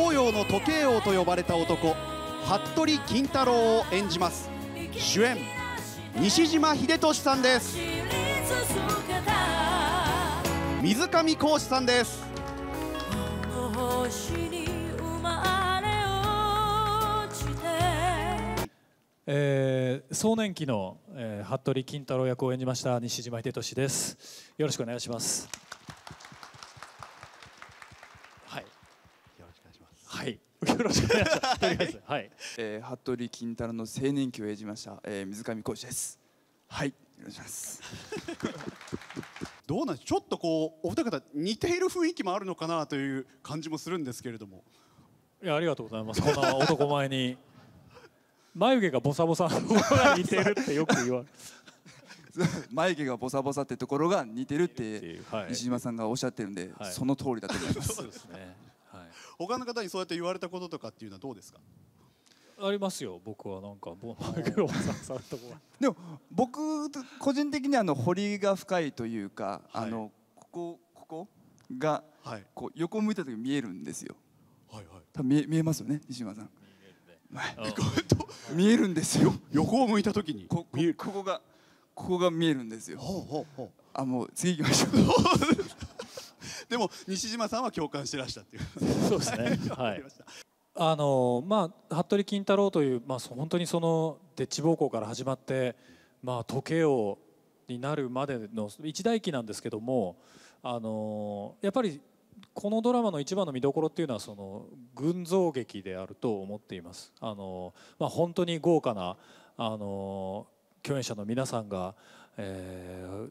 東洋の時計王と呼ばれた男服部金太郎を演じます主演西島秀俊さんです水上講師さんですえー、壮年期の、えー、服部金太郎役を演じました西島秀俊ですよろしくお願いしますよろしくお願いします。はい。えー、服部金太郎の青年期を演じました、えー、水上浩司です。はい、お願いします。どうなんちょっとこうお二方似ている雰囲気もあるのかなという感じもするんですけれども。いやありがとうございます。こんな男前に眉毛がボサボサ似てるってよく言われる。眉毛がぼさぼさってところが似てるって西島さんがおっしゃってるんで、その通りだと思います。そうですね他の方にそうやって言われたこととかっていうのはどうですかありますよ僕はなんかボ さんさんとでも僕個人的にあの堀が深いというか、はい、あのここここが、はい、こう横向いた時見えるんですよ。はいはい。多分見え見えますよね西村さん。見えるんですよ。横を向いた時にこここがここが見えるんですよ。ほうほうほうあもう次行きましょう。でも西島さんは共感してらしたっていうそうですね はいあのまあ服部金太郎という、まあ、本当にそのでっち奉公から始まって、まあ、時計をになるまでの一代記なんですけどもあのやっぱりこのドラマの一番の見どころっていうのはその群像劇であると思っています。あのまあ、本当に豪華なあの共演者の皆さんが、えー、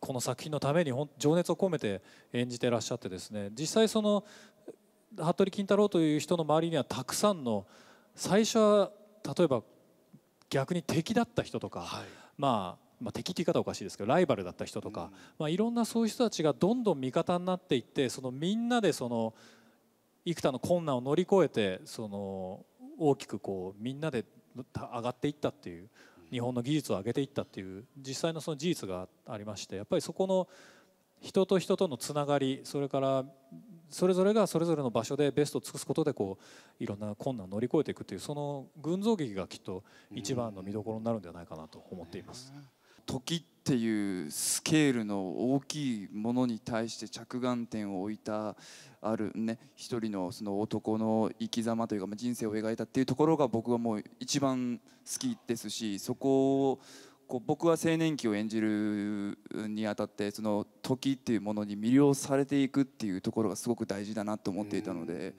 この作品のために情熱を込めて演じてらっしゃってですね実際その服部金太郎という人の周りにはたくさんの最初は例えば逆に敵だった人とか、はい、まあまあ、敵って言い方おかしいですけどライバルだった人とか、うん、まあ、いろんなそういう人たちがどんどん味方になっていってそのみんなでその幾多の困難を乗り越えてその大きくこうみんなで上がっていったっていう日本の技術を上げていったっていう実際のその事実がありましてやっぱりそこの人と人とのつながりそれからそれぞれがそれぞれの場所でベストを尽くすことでこういろんな困難を乗り越えていくというその群像劇がきっと一番の見どころになるんではないかなと思っています。時っていうスケールの大きいものに対して着眼点を置いたあるね一人のその男の生き様というか人生を描いたっていうところが僕はもう一番好きですしそこをこう僕は青年期を演じるにあたってその時っていうものに魅了されていくっていうところがすごく大事だなと思っていたので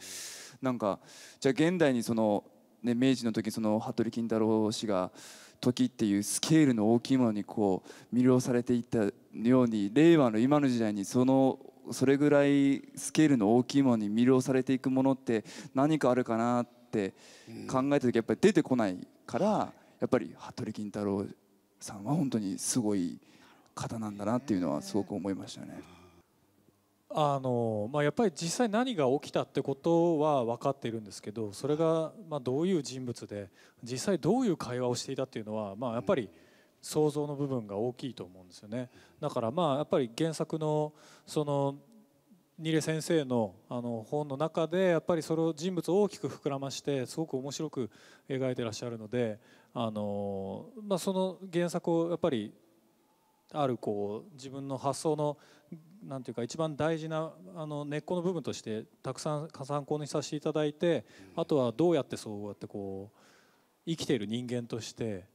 なんかじゃあ現代にその、ね、明治の時その服部金太郎氏が。時っていうスケールの大きいものにこう魅了されていったように令和の今の時代にそのそれぐらいスケールの大きいものに魅了されていくものって何かあるかなって考えた時やっぱり出てこないからやっぱり服部金太郎さんは本当にすごい方なんだなっていうのはすごく思いましたね。あのまあ、やっぱり実際何が起きたってことは分かっているんですけどそれがまあどういう人物で実際どういう会話をしていたっていうのは、まあ、やっぱり想像の部分が大きいと思うんですよねだからまあやっぱり原作のそのニレ先生のあの本の中でやっぱりそれを人物を大きく膨らましてすごく面白く描いてらっしゃるのであの、まあ、その原作をやっぱりあるこう自分の発想のなんていうか一番大事なあの根っこの部分としてたくさん参考にさせていただいてあとはどうやってそうやってこう生きている人間として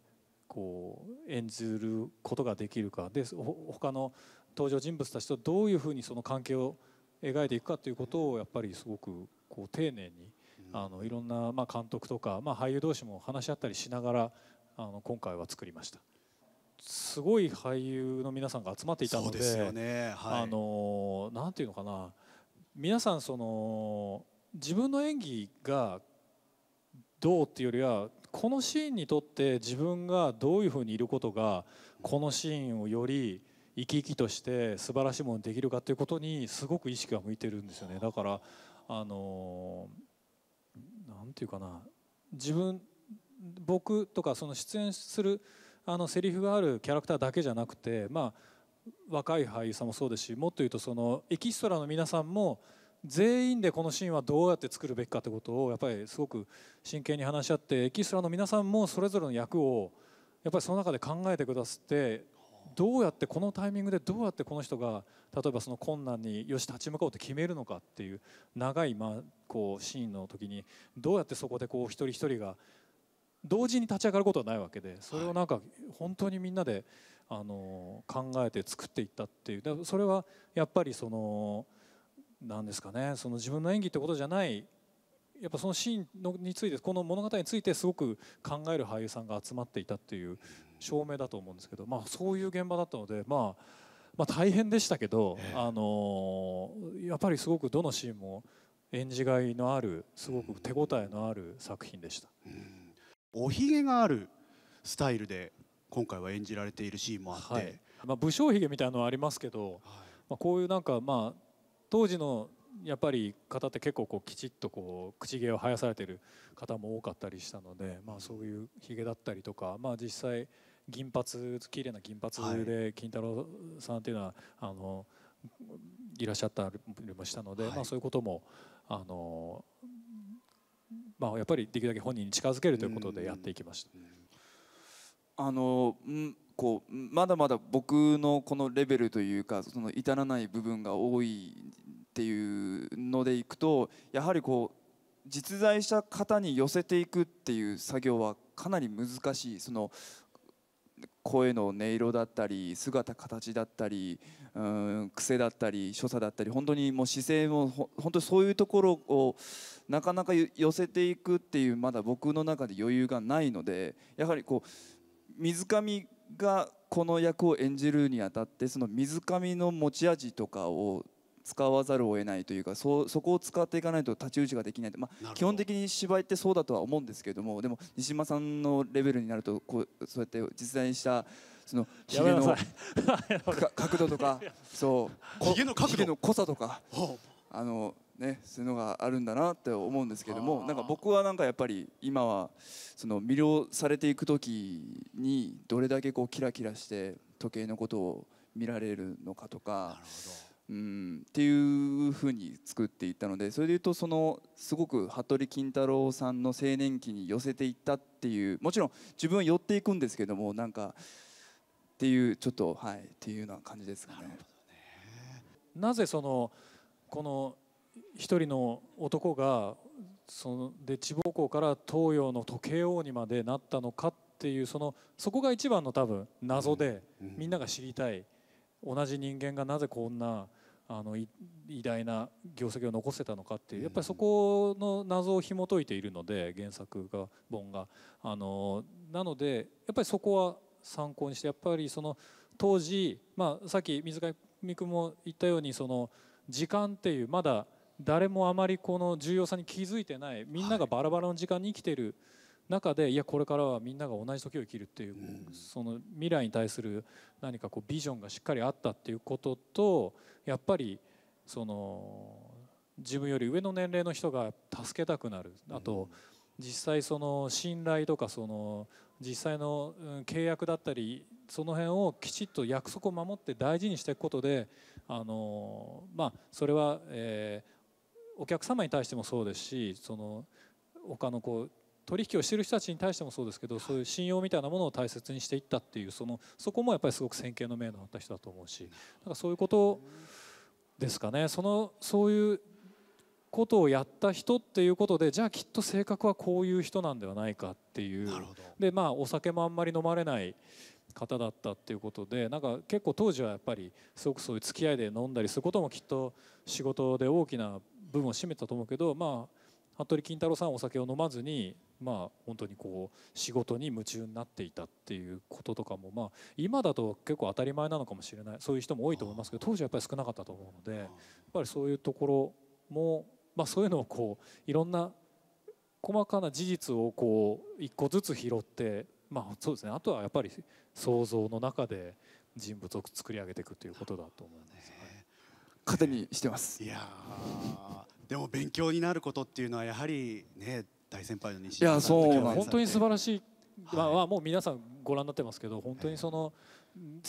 こう演じることができるかで他の登場人物たちとどういうふうにその関係を描いていくかということをやっぱりすごくこう丁寧にあのいろんなまあ監督とかまあ俳優同士も話し合ったりしながらあの今回は作りました。すごい俳優の皆さんが集まっていたのでで、ねはい、あのなんていうのかな皆さんその自分の演技がどうっていうよりはこのシーンにとって自分がどういうふうにいることがこのシーンをより生き生きとして素晴らしいものできるかということにすごく意識が向いてるんですよねだからあのなんていうかな自分僕とかその出演するあのセリフがあるキャラクターだけじゃなくて、まあ、若い俳優さんもそうですしもっと言うとそのエキストラの皆さんも全員でこのシーンはどうやって作るべきかってことをやっぱりすごく真剣に話し合ってエキストラの皆さんもそれぞれの役をやっぱりその中で考えてくださってどうやってこのタイミングでどうやってこの人が例えばその困難によし立ち向かおうと決めるのかっていう長いまあこうシーンの時にどうやってそこでこう一人一人が同時に立ち上がることはないわけでそれをなんか本当にみんなであの考えて作っていったっていうだそれはやっぱりその何ですかねその自分の演技ってことじゃないやっぱそのシーンのについてこの物語についてすごく考える俳優さんが集まっていたっていう証明だと思うんですけど、まあ、そういう現場だったので、まあ、まあ大変でしたけど、あのやっぱりすごくどのシーンも演じがいのあるすごく手応えのある作品でした。うんおひげがあるスタイルで今回は演じられているシーンもあって、はい、まあ、武将ひげみたいなのはありますけど、はい、まあ、こういうなんかまあ当時のやっぱり方って結構こうきちっとこう口毛を生やされてる方も多かったりしたので、まあ、そういうひげだったりとか、まあ、実際銀髪綺麗な銀髪で金太郎さんっていうのは、あのいらっしゃったりもしたので、はい、まあ、そういうこともあのまあ、やっぱりできるだけ本人に近づけるということでやっていきました。あのこうまだまだ僕のこのレベルというかその至らない部分が多いっていうのでいくとやはりこう実在した方に寄せていくっていう作業はかなり難しいその声の音色だったり姿形だったりうん癖だったり所作だったり本当にもう姿勢も本当にそういうところをなかなか寄せていくっていうまだ僕の中で余裕がないのでやはりこう水上がこの役を演じるにあたってその水上の持ち味とかを使わざるを得ないというかそそこを使っていかないと太刀打ちができない、まあ、基本的に芝居ってそうだとは思うんですけれどもでも西島さんのレベルになるとこうそうやって実在したその ひげの角度とかそうひげの角の濃さとかあのねそういうのがあるんだなって思うんですけどもなんか僕はなんかやっぱり今はその魅了されていく時にどれだけこうキラキラして時計のことを見られるのかとか。うん、っていうふうに作っていったのでそれでいうとそのすごく服部金太郎さんの青年期に寄せていったっていうもちろん自分は寄っていくんですけどもなんかっていうちょっとはいっていうような感じですかね。なねなぜそのこの一人の男がそので地方校から東洋の時計王にまでなったのかっていうそのそこが一番の多分謎で、うんうん、みんなが知りたい同じ人間がなぜこんなあの偉大な業績を残せたのかっていうやっぱりそこの謎を紐解いているので原作が本があのなのでやっぱりそこは参考にしてやっぱりその当時、まあ、さっき水上君も言ったようにその時間っていうまだ誰もあまりこの重要さに気づいてないみんながバラバラの時間に生きてる中で、い、やこれからはみんなが同じ時を生きるっていう、その未来に対する何かこうビジョンがしっかりあったっていうこととやっぱりその自分より上の年齢の人が助けたくなるあと、実際その信頼とかその実際の契約だったりその辺をきちっと約束を守って大事にしていくことであの、まあ、それは、えお客様に対してもそうですしその他のこう取引をしている人たちに対してもそうですけどそういう信用みたいなものを大切にしていったっていうそのそこもやっぱりすごく先見の明のあった人だと思うしだからそういうことですかねそのそういうことをやった人っていうことでじゃあきっと性格はこういう人なんではないかっていうで、まあ、お酒もあんまり飲まれない方だったっていうことでなんか結構当時はやっぱりすごくそういう付き合いで飲んだりすることもきっと仕事で大きな部分を占めたと思うけど、まあ、服部金太郎さんはお酒を飲まずに、まあ、本当にこう仕事に夢中になっていたっていうこととかも、まあ、今だと結構当たり前なのかもしれないそういう人も多いと思いますけど当時はやっぱり少なかったと思うのでやっぱりそういうところもまあ、そういうのをこういろんな細かな事実をこう一個ずつ拾って、まあ、そうですねあとはやっぱり想像の中で人物を作り上げていくということだと思うんす、ね、糧にしてますいやでも勉強になることっていうのはやはりね大先輩の西いやそう本当に素晴らしい、はい、まあ、もう皆さんご覧になってますけど本当にその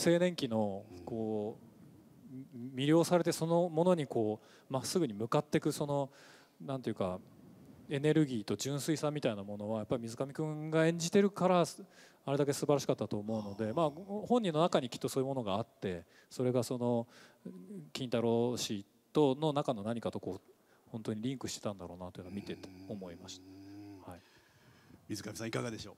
青年期のこう、魅了されてそのものにこうまっすぐに向かっていくそのなんていうかエネルギーと純粋さみたいなものはやっぱり水上君が演じてるからあれだけ素晴らしかったと思うので、まあ、本人の中にきっとそういうものがあってそれがその金太郎氏との中の何かとこう本当にリンクしてたんだろうなというのを見てて思いました。はい、水上さんいかがでしょう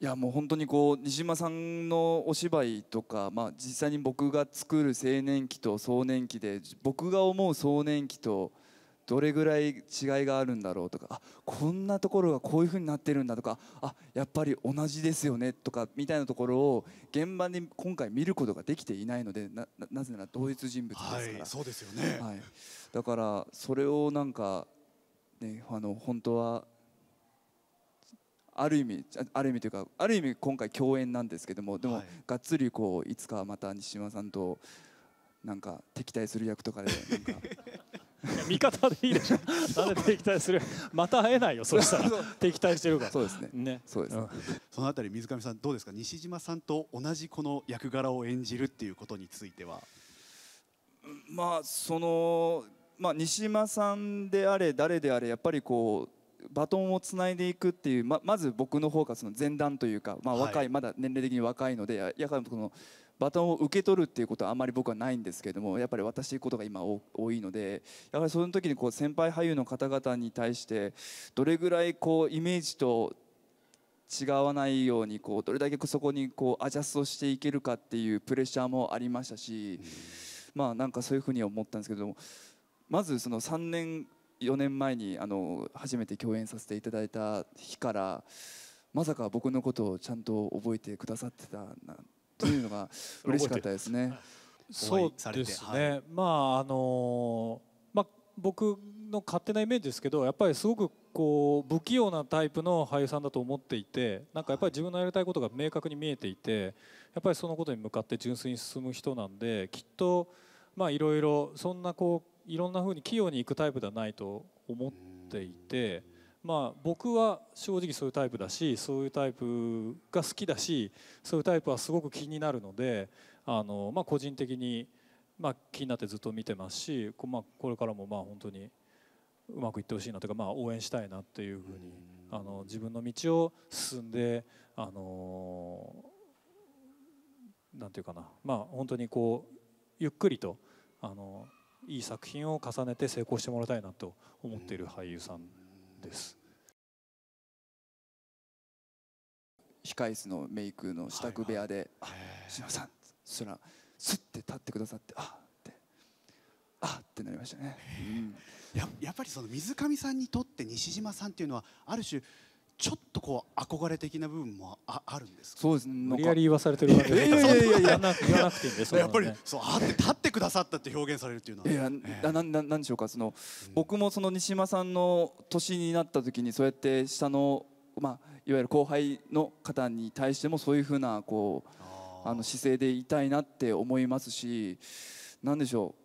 いやもう本当にこう西島さんのお芝居とか、まあ、実際に僕が作る青年期と壮年期で僕が思う壮年期とどれぐらい違いがあるんだろうとかあこんなところがこういうふうになってるんだとかあやっぱり同じですよねとかみたいなところを現場で今回見ることができていないのでななぜなら同一人物ですから、はい、そうですよね、はい、だからそれをなんか、ね、あの本当はある意味ある意味というかある意味今回共演なんですけどもでも、がっつりこういつかまた西島さんとなんか敵対する役とかでなんか 味方でいいでしょなんで敵対するまた会えないよそしたら敵対してるからそうですねねそうです、ね、そのあたり水上さんどうですか西島さんと同じこの役柄を演じるっていうことについてはまあそのまあ西島さんであれ誰であれやっぱりこうバトンをつないでいくっていうままず僕の方がその前段というか、まあ、若い、はい、まだ年齢的に若いのでやはりこのバトンを受け取るっていうことはあんまり僕はないんですけどもやっぱり渡していくことが今多いのでやはりその時にこう先輩俳優の方々に対してどれぐらいこうイメージと違わないようにこうどれだけそこにこうアジャストしていけるかっていうプレッシャーもありましたし、まあなんかそういうふうに思ったんですけどもまずその3年4年前にあの初めて共演させていただいた日からまさか僕のことをちゃんと覚えてくださってたなというのが 嬉しかったですね。そうですね、まああのまあ、僕の勝手なイメージですけどやっぱりすごくこう不器用なタイプの俳優さんだと思っていてなんかやっぱり自分のやりたいことが明確に見えていてやっぱりそのことに向かって純粋に進む人なんできっとまあいろいろそんなこういろんなふうに器用にいくタイプではないと思っていて、まあ、僕は正直そういうタイプだしそういうタイプが好きだしそういうタイプはすごく気になるのであの、まあ、個人的に、まあ、気になってずっと見てますし、まあ、これからもまあ本当にうまくいってほしいなというか、まあ、応援したいなっていうふうにあの自分の道を進んで。あのなんていうかな、まあ、本当にこうゆっくりとあのいい作品を重ねて成功してもらいたいなと思っている俳優さんです。控え室のメイクの支度部屋で「はいはい、あ篠さん」そしらスッて立ってくださって「あっ」って「あっ」ってなりましたね、うん、ややっぱりその水上さんにとって西島さんっていうのはある種ちょっとこう憧れ的な部分もああるんですそうですね無理やり言わされてるわけでいやいやいやいや言わなくていいんです、やっぱりそうあって立ってくださったって表現されるっていうのは、いや、えー、なななんでしょうかその、うん、僕もその西間さんの年になった時にそうやって下のまあいわゆる後輩の方に対してもそういうふうなこうあの姿勢でいたいなって思いますしなんでしょう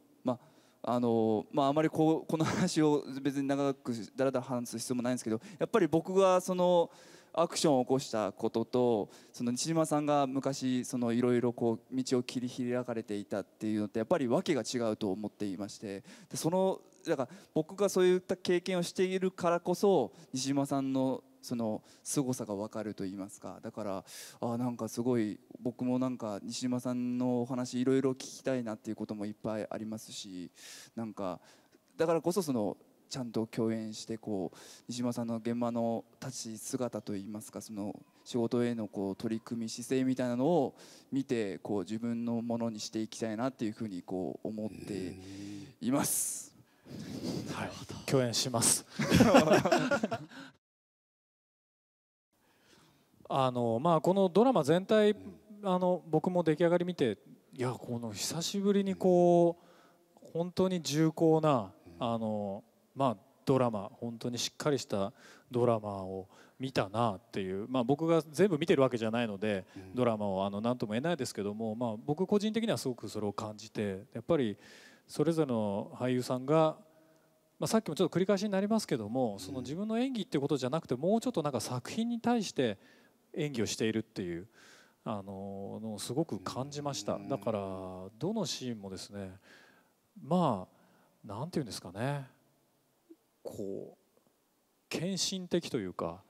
あのまあ、あまりここの話を別に長くだらだら話す必要もないんですけどやっぱり僕がそのアクションを起こしたこととその西島さんが昔いろいろ道を切り開かれていたっていうのってやっぱり訳が違うと思っていましてそのだから僕がそういった経験をしているからこそ西島さんのその凄さが分かると言いますかだからあなんかすごい僕もなんか西島さんのお話いろいろ聞きたいなっていうこともいっぱいありますしなんかだからこそそのちゃんと共演してこう西島さんの現場の立ち姿といいますかその仕事へのこう取り組み姿勢みたいなのを見てこう自分のものにしていきたいなっていうふうにこう思っています。はい、共演します。あのまあ、このドラマ全体あの僕も出来上がり見ていやこの久しぶりにこう本当に重厚なあの、まあ、ドラマ本当にしっかりしたドラマを見たなっていう、まあ、僕が全部見てるわけじゃないので、ドラマをあの何とも言えないですけども、まあ、僕個人的にはすごくそれを感じてやっぱりそれぞれの俳優さんがまあ、さっきもちょっと繰り返しになりますけどもその自分の演技っていうことじゃなくてもうちょっとなんか作品に対して演技をしているっていうあののすごく感じましただからどのシーンもですねまあなんていうんですかねこう献身的というか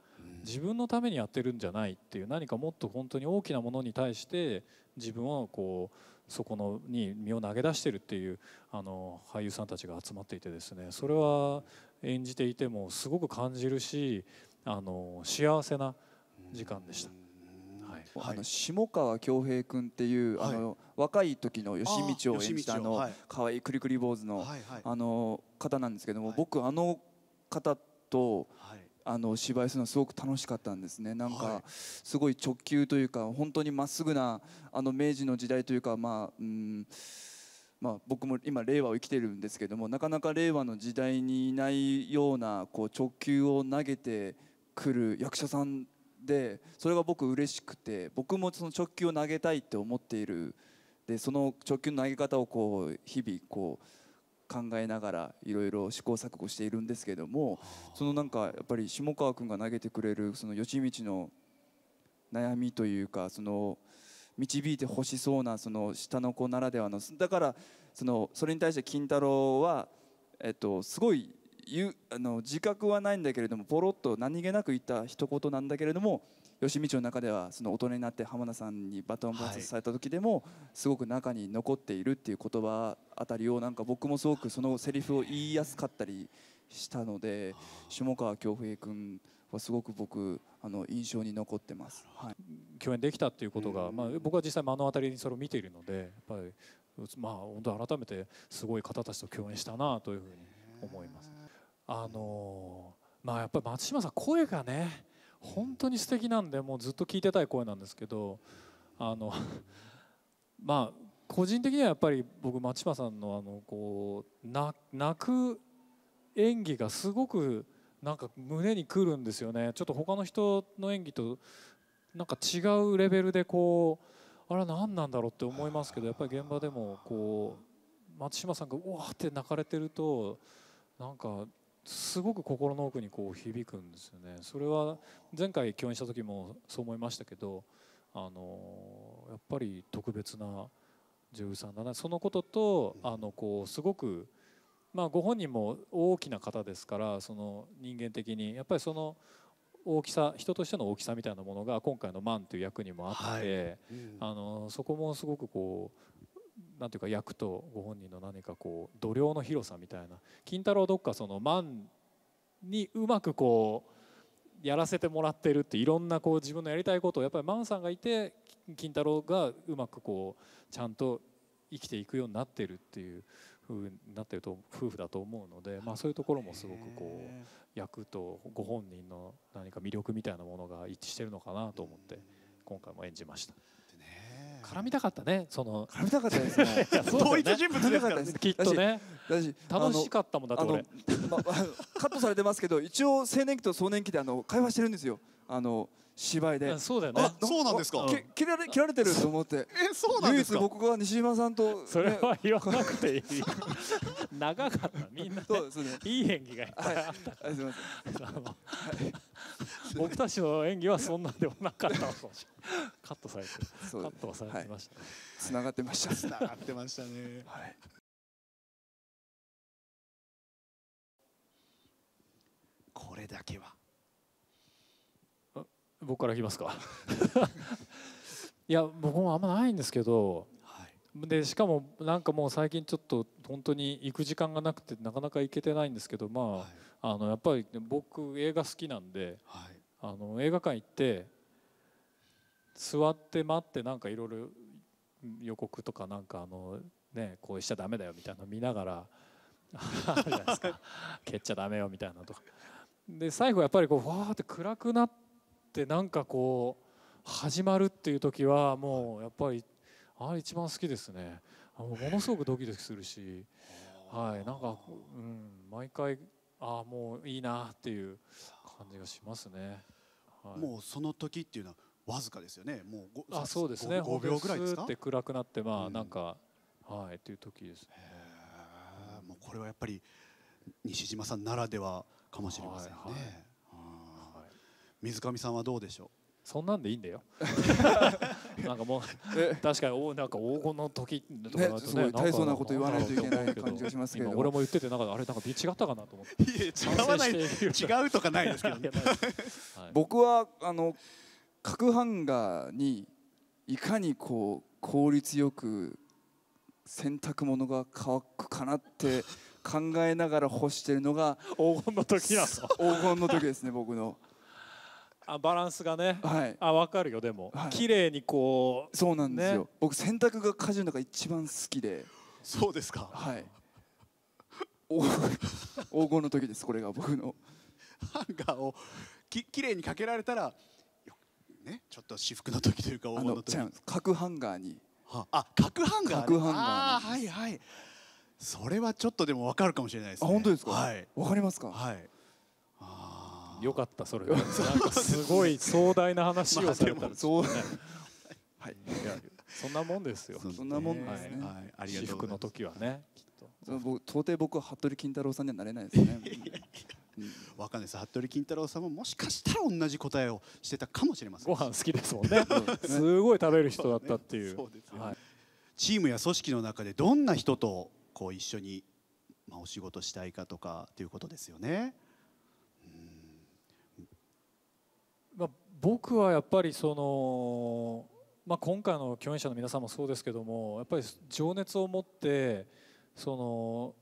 自分のためにやってるんじゃないっていう何かもっと本当に大きなものに対して自分をこうそこのに身を投げ出してるっていうあの俳優さんたちが集まっていてですねそれは演じていてもすごく感じるしあの幸せな時間でした。はい、あの下川恭平君っていう、あの若い時の吉道を演じたあの可愛いくりくり坊主の、あの方なんですけども、僕あの方と、あの芝居するのすごく楽しかったんですねなんかすごい直球というか本当にまっすぐなあの明治の時代というかまあうんまあ、僕も今令和を生きてるんですけどもなかなか令和の時代にいないようなこう直球を投げてくる役者さんでそれが僕嬉しくて僕もその直球を投げたいって思っているでその直球の投げ方をこう日々こう考えながらいろいろ試行錯誤しているんですけどもそのなんかやっぱり下川君が投げてくれるその吉道の悩みというかその導いてほしそうなその下の子ならではのだからそのそれに対して金太郎はえっとすごい言うあの自覚はないんだけれどもポロッと何気なく言った一言なんだけれども吉町の中ではその大人になって浜田さんにバトンパスされた時でも、すごく中に残っているっていう言葉あたりをなんか僕もすごくそのセリフを言いやすかったりしたので下川恭平君はすごく僕あの印象に残ってます、はい、共演できたっていうことが、まあ、僕は実際目の当たりにそれを見ているのでやっぱり、まあ、本当改めてすごい方たちと共演したなというふうに思います。あのまあやっぱり松島さん声がね本当に素敵なんでもうずっと聞いてたい声なんですけどあの まあ個人的にはやっぱり僕松島さんのあのこう泣く演技がすごくなんか胸にくるんですよねちょっと他の人の演技となんか違うレベルでこうあれは何なんだろうって思いますけどやっぱり現場でもこう松島さんがうわーって泣かれてるとなんかすごく心の奥にこう響くんですよねそれは前回共演した時もそう思いましたけどあのやっぱり特別な女優さんだなそのこととあのこうすごく、まあ、ご本人も大きな方ですからその人間的にやっぱりその大きさ人としての大きさみたいなものが今回の「マン」という役にもあって、はいうん、あのそこもすごくこうなんていうか役とご本人の何かこう度量の広さみたいな金太郎どっかその万にうまくこうやらせてもらってるっていろんなこう自分のやりたいことをやっぱり万さんがいて金太郎がうまくこうちゃんと生きていくようになってるっていう風になってると夫婦だと思うので、まあ、そういうところもすごくこう役とご本人の何か魅力みたいなものが一致してるのかなと思って今回も演じました。絡みたかったねその絡みたかったですね 同一人物ですから、ね、きっとね楽しかったもんだって俺、カットされてますけど一応青年期と壮年期であの会話してるんですよあの芝居でそうだよねそうなんですか切られ切られてると思って えそうなんですか唯一僕が西島さんと、それは言わなくていい長かったみんな、そうですねいい演技がいい、ま僕たちの演技はそんなでもなかったカットされてカットはされてましたつながってました繋がってましたねはいこれだけは僕からいきますかいや僕もあんまないんですけど、はい、でしかもなんかもう最近ちょっと本当に行く時間がなくてなかなか行けてないんですけどまあはい、あのやっぱり僕映画好きなんで、はい、あの映画館行って座って待ってなんかいろいろ予告とかなんかあのねこうしちゃダメだよみたいなの見ながらで 蹴っちゃダメよみたいなとかで最後やっぱりこうわーって暗くなってなんかこう始まるっていう時はもうやっぱりあれ一番好きですねものすごくドキドキするしはいなんか、うん、毎回ああもういいなっていう感じがしますね、はい、もうその時っていうのはわずかですよねもうあそうですね 5, 5秒ぐらいですかって暗くなってまあなんか、うん、はいという時です、ね、もうこれはやっぱり西島さんならではかもしれませんね、はいはいはい、水上さんはどうでしょうそんなんでいいんだよ。なんかもう確かにおなんか黄金の時とかとね、ね、大層なこと言わないといけない感じがしますけど、俺も言っててなんかあれなんか違ったかなと思って。いや違わない違うとかないですけど、ね僕はあの核ハンガーにいかにこう効率よく洗濯物が乾くかなって考えながら干してるのが黄金の時なの 黄金の時ですね僕のあバランスがね、はい、あ分かるよでも、はい、綺麗にこうそうなんですよ、ね、僕洗濯が家事の中一番好きでそうですかはい 黄金の時ですこれが僕のハンガーをききれいにかけられたらねちょっと至福の時というかあ物の時角ハンガーにあ角ハンガー、ね、角ハンガーあはいはいそれはちょっとでもわかるかもしれないですねあ本当ですかはいわかりますかはいあよかったそれ なんかすごい壮大な話をされたんですね、はい、そんなもんですよ。そんなもんですね。はい、ありいます。私服の時はね、きっと。到底僕は服部金太郎さんにはなれないですね。わかんないです服部金太郎さんももしかしたら同じ答えをしてたかもしれませんご飯好きですもんね すごい食べる人だったっていう、ねねはい、チームや組織の中でどんな人とこう一緒に、まあ、お仕事したいかとかということですよね。まあ、僕はやっぱりその、まあ、今回の共演者の皆さんもそうですけどもやっぱり情熱を持ってその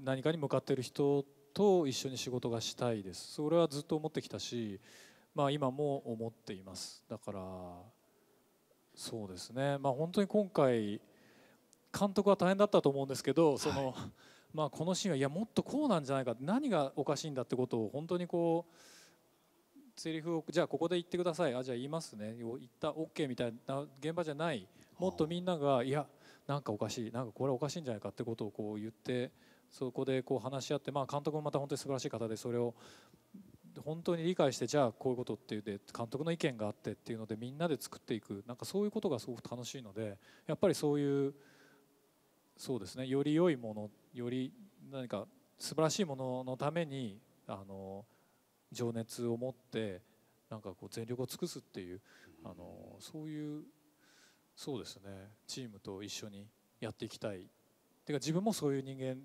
何かに向かっている人と一緒に仕事がしたいですそれはずっと思ってきたし、まあ、今も思っていますだからそうですね、まあ、本当に今回監督は大変だったと思うんですけどその、はい、まあ、このシーンはいやもっとこうなんじゃないか何がおかしいんだってことを本当にこうセリフをじゃあここで言ってくださいあじゃあ言いますね言った OK みたいな現場じゃないもっとみんながいやなんかおかしいなんかこれおかしいんじゃないかってことをこう言って。そこでこう話し合って、まあ、監督もまた本当に素晴らしい方でそれを本当に理解してじゃあこういうことっていうで監督の意見があってっていうのでみんなで作っていくなんかそういうことがすごく楽しいのでやっぱりそういうそうですねより良いものより何か素晴らしいもののためにあの情熱を持ってなんかこう全力を尽くすっていうあのそういうそうですねチームと一緒にやっていきたいていうか自分もそういう人間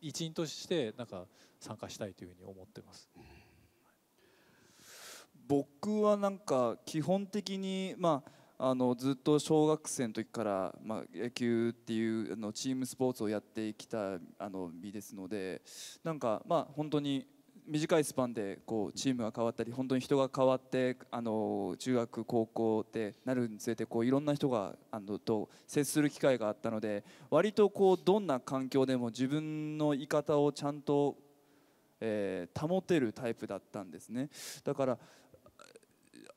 一員としてなんか参加したいというふうに思ってます。僕はなんか基本的に、まあ、あのずっと小学生の時から、まあ、野球っていうあのチームスポーツをやってきたあの身ですのでなんかまあ本当に短いスパンでこうチームが変わったり本当に人が変わってあの中学高校ってなるにつれてこういろんな人があのと接する機会があったので割とこうどんな環境でも自分の言い方をちゃんと、えー、保てるタイプだったんですねだから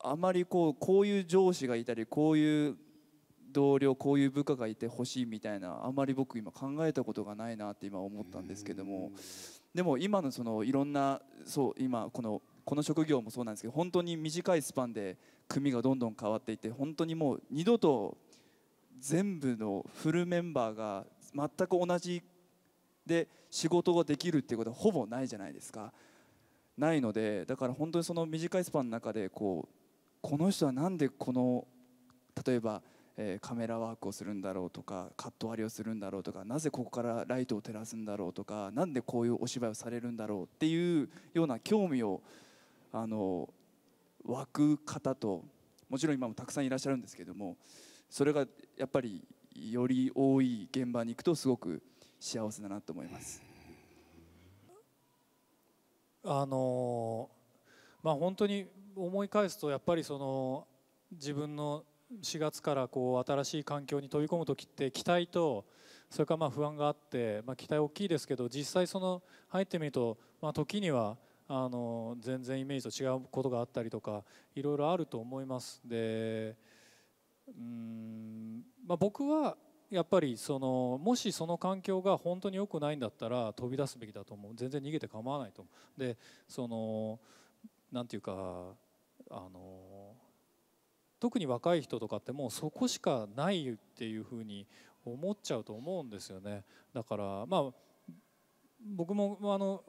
あまりこうこういう上司がいたりこういう同僚こういう部下がいてほしいみたいなあんまり僕今考えたことがないなって今思ったんですけどもでも今のそのいろんなそう今このこの職業もそうなんですけど本当に短いスパンで組がどんどん変わっていって本当にもう二度と全部のフルメンバーが全く同じで仕事ができるっていうことはほぼないじゃないですかないのでだから本当にその短いスパンの中でこうこの人は何でこの例えばえカメラワークをするんだろうとかカット割りをするんだろうとかなぜここからライトを照らすんだろうとかなんでこういうお芝居をされるんだろうっていうような興味をあの湧く方ともちろん今もたくさんいらっしゃるんですけどもそれがやっぱりより多い現場に行くとすごく幸せだなと思います。あのまあ、本当に思い返すとやっぱりその自分の4月からこう新しい環境に飛び込む時って期待とそれからまあ不安があって、まあ、期待大きいですけど実際その入ってみると、まあ、時にはあの全然イメージと違うことがあったりとかいろいろあると思います。でうん、まあ、僕はやっぱりそのもしその環境が本当に良くないんだったら飛び出すべきだと思う全然逃げて構わないと思うでそのなんていうかあの特に若い人とかってもうそこしかないっていうふうに思っちゃうと思うんですよね。だからまあ僕もあの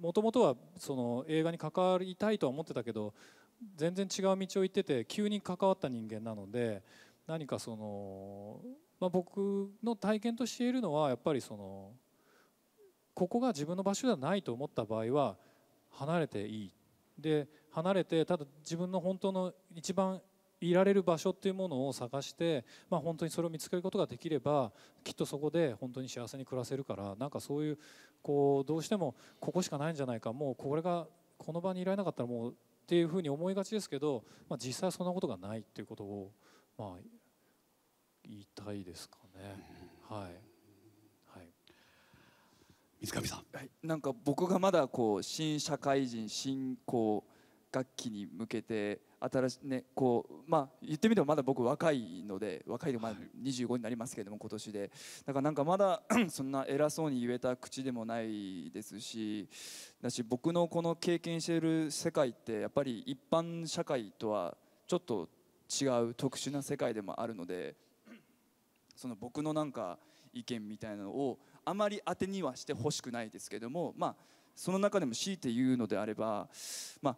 もともとはその映画に関わりたいとは思ってたけど全然違う道を行ってて急に関わった人間なので何かその、まあ、僕の体験として言えるのはやっぱりそのここが自分の場所ではないと思った場合は離れていいで離れてただ自分の本当の一番いられる場所っていうものを探して、まあ、本当にそれを見つけることができればきっとそこで本当に幸せに暮らせるからなんかそういうこうどうしてもここしかないんじゃないかもうこれがこの場にいられなかったらもうっていうふうに思いがちですけど、まあ、実際そんなことがないっていうことを、まあ、言いたいですかね。はい水上さん、はい、なんか僕がまだこう新社会人新こう楽器に向けて新しねこうまあ、言ってみてもまだ僕若いので若いでまだ25になりますけれども今年でだからなんかまだ そんな偉そうに言えた口でもないですしだし僕のこの経験している世界ってやっぱり一般社会とはちょっと違う特殊な世界でもあるので その僕のなんか意見みたいなのをあまり当てにはしてほしくないですけどもまあその中でも強いて言うのであればまあ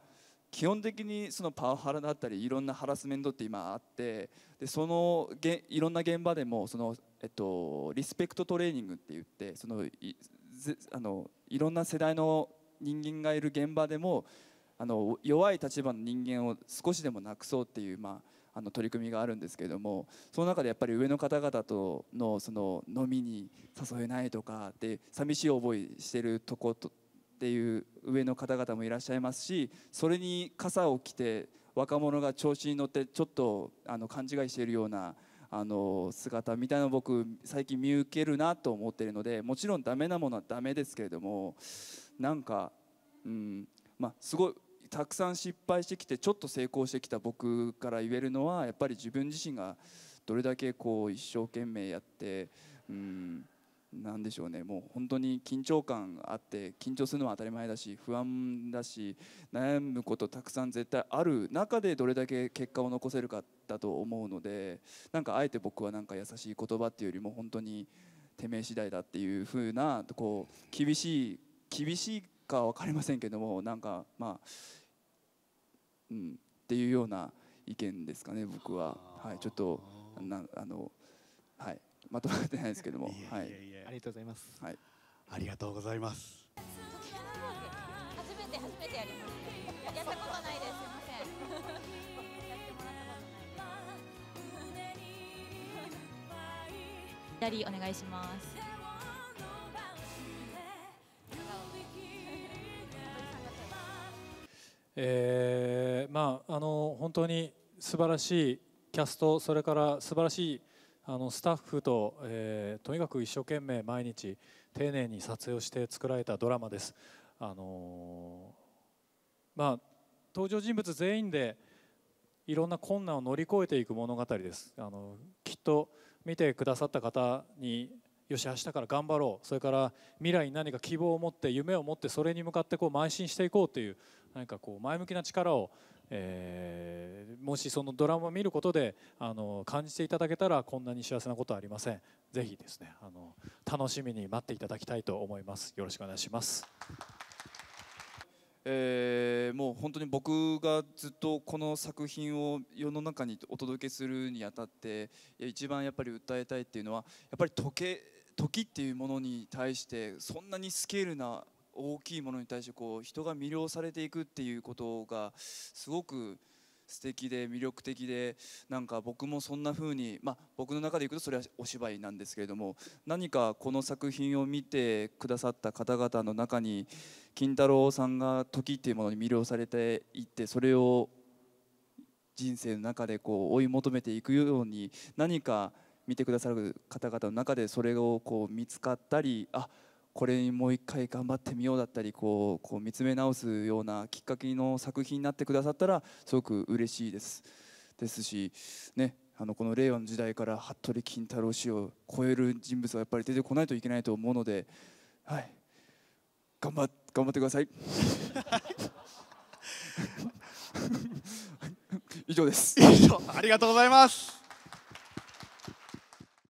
基本的にそのパワハラだったりいろんなハラスメントって今あってでそのげいろんな現場でもその、えっと、リスペクトトレーニングって言ってそのいあのいろんな世代の人間がいる現場でもあの弱い立場の人間を少しでもなくそうっていう、まあ、あの取り組みがあるんですけれどもその中でやっぱり上の方々とのその飲みに誘えないとかで寂しい思いしてるとことっていう上の方々もいらっしゃいますしそれに傘を着て若者が調子に乗ってちょっとあの勘違いしているようなあの姿みたいなのを僕最近見受けるなと思っているのでもちろんダメなものはダメですけれどもなんか、うんまあ、すごいたくさん失敗してきてちょっと成功してきた僕から言えるのはやっぱり自分自身がどれだけこう一生懸命やって、うん、なんでしょうねもう本当に緊張感あって緊張するのは当たり前だし不安だし悩むことたくさん絶対ある中でどれだけ結果を残せるかだと思うのでなんかあえて僕はなんか優しい言葉っていうよりも本当にてめえ次第だっていうふうなこう厳しい厳しいか分かりませんけどもなんかまあうんっていうような意見ですかね僕は。はい、ちょっとなあのまとまってないですけども、はい、ありがとうございます。はい、ありがとうございます。初めて初めてやります。やったことないです。すみません。左お願いします。えー、まああの本当に素晴らしいキャストそれから素晴らしいあのスタッフと、えー、とにかく一生懸命毎日丁寧に撮影をして作られたドラマです。あのー、まあ、登場人物全員でいろんな困難を乗り越えていく物語です。あのきっと見てくださった方によし明日から頑張ろうそれから未来に何か希望を持って夢を持ってそれに向かってこう邁進していこうという何かこう前向きな力をえー、もしそのドラマを見ることであの感じていただけたらこんなに幸せなことはありませんぜひですねあの楽しみに待っていただきたいと思いますよろしくお願いします、えー、もう本当に僕がずっとこの作品を世の中にお届けするにあたって一番やっぱり訴えたいっていうのはやっぱり時計時っていうものに対してそんなにスケールな大きいものに対してこう人が魅了されていくっていうことがすごく素敵で魅力的でなんか僕もそんな風にまあ僕の中でいくとそれはお芝居なんですけれども何かこの作品を見てくださった方々の中に金太郎さんが時っていうものに魅了されていってそれを人生の中でこう追い求めていくように何か見てくださる方々の中でそれをこう見つかったりあっこれにもう一回頑張ってみようだったりこう見つめ直すようなきっかけの作品になってくださったらすごく嬉しいですですし、ね、あのこの令和の時代から服部金太郎氏を超える人物はやっぱり出てこないといけないと思うので、はい、頑張頑張ってください。以上です。以上、ありがとうございます。